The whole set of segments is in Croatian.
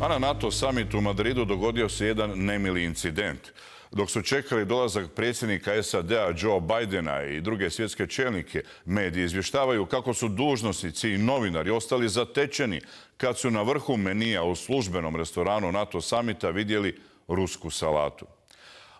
A na NATO summitu u Madridu dogodio se jedan nemili incident. Dok su čekali dolazak predsjednika SAD-a Joe Bidena i druge svjetske čelnike, mediji izvještavaju kako su dužnosnici i novinari ostali zatečeni kad su na vrhu menija u službenom restoranu NATO summita vidjeli rusku salatu.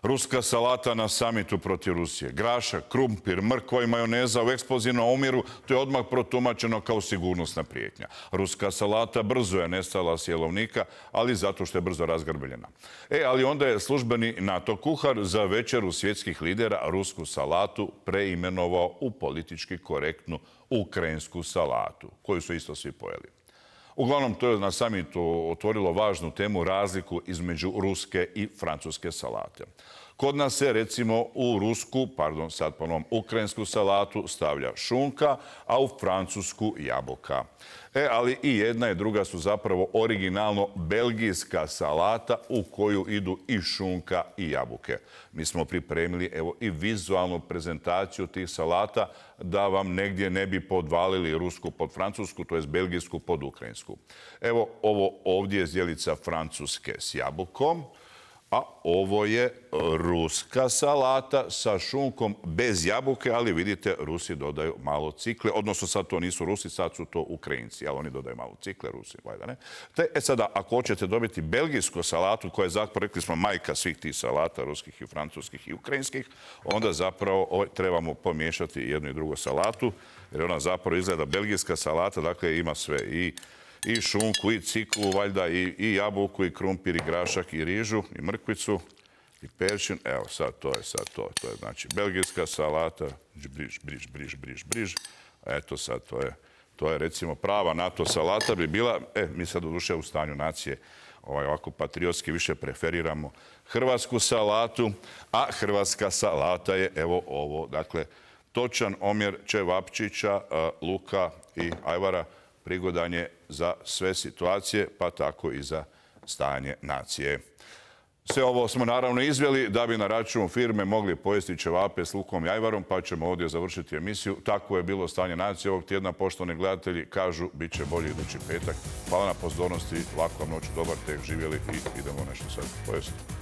Ruska salata na samitu protiv Rusije. Graša, krumpir, mrkva i majoneza u eksplozivnom Umiru, to je odmah protumačeno kao sigurnosna prijetnja. Ruska salata brzo je nestala s jelovnika, ali zato što je brzo razgrbljena. E, ali onda je službeni NATO kuhar za večeru svjetskih lidera rusku salatu preimenovao u politički korektnu ukrajinsku salatu, koju su isto svi pojeli. Uglavnom, to je na samitu otvorilo važnu temu razliku između ruske i francuske salate. Kod nas se recimo u rusku, pardon sad novom ukrajinsku salatu stavlja šunka, a u francusku jabuka. E, ali i jedna i druga su zapravo originalno belgijska salata u koju idu i šunka i jabuke. Mi smo pripremili evo i vizualnu prezentaciju tih salata da vam negdje ne bi podvalili rusku pod francusku, to je belgijsku pod ukrajinsku. Francusku. Evo, ovo ovdje je zdjelica Francuske s jabukom, a ovo je e, ruska salata sa šunkom bez jabuke, ali vidite, Rusi dodaju malo cikle, odnosno sad to nisu Rusi, sad su to Ukrajinci, ali oni dodaju malo cikle, Rusi, valjda ne. Te, e sada, ako hoćete dobiti belgijsku salatu, koja je zapravo, rekli smo, majka svih tih salata, ruskih i francuskih i ukrajinskih, onda zapravo ovaj, trebamo pomiješati jednu i drugu salatu, jer ona zapravo izgleda belgijska salata, dakle ima sve i i šunku, i ciklu, valjda, i, jabuku, i krumpir, i grašak, i rižu, i mrkvicu, i peršin. Evo, sad to je, sad to. To je, znači, belgijska salata, briž, briž, briž, briž, briž. Eto, sad to je. To je, recimo, prava NATO salata bi bila, e, mi sad duše, u stanju nacije, ovaj, ovako patriotski više preferiramo hrvatsku salatu, a hrvatska salata je, evo, ovo, dakle, točan omjer Čevapčića, Luka i Ajvara prigodan je za sve situacije, pa tako i za stanje nacije. Sve ovo smo naravno izveli da bi na račun firme mogli pojesti ćevape s Lukom Ajvarom, pa ćemo ovdje završiti emisiju. Tako je bilo stanje nacije ovog tjedna. Poštovani gledatelji kažu, bit će bolji idući petak. Hvala na pozornosti, laku vam noć, dobar tek, živjeli i idemo nešto sad pojesti.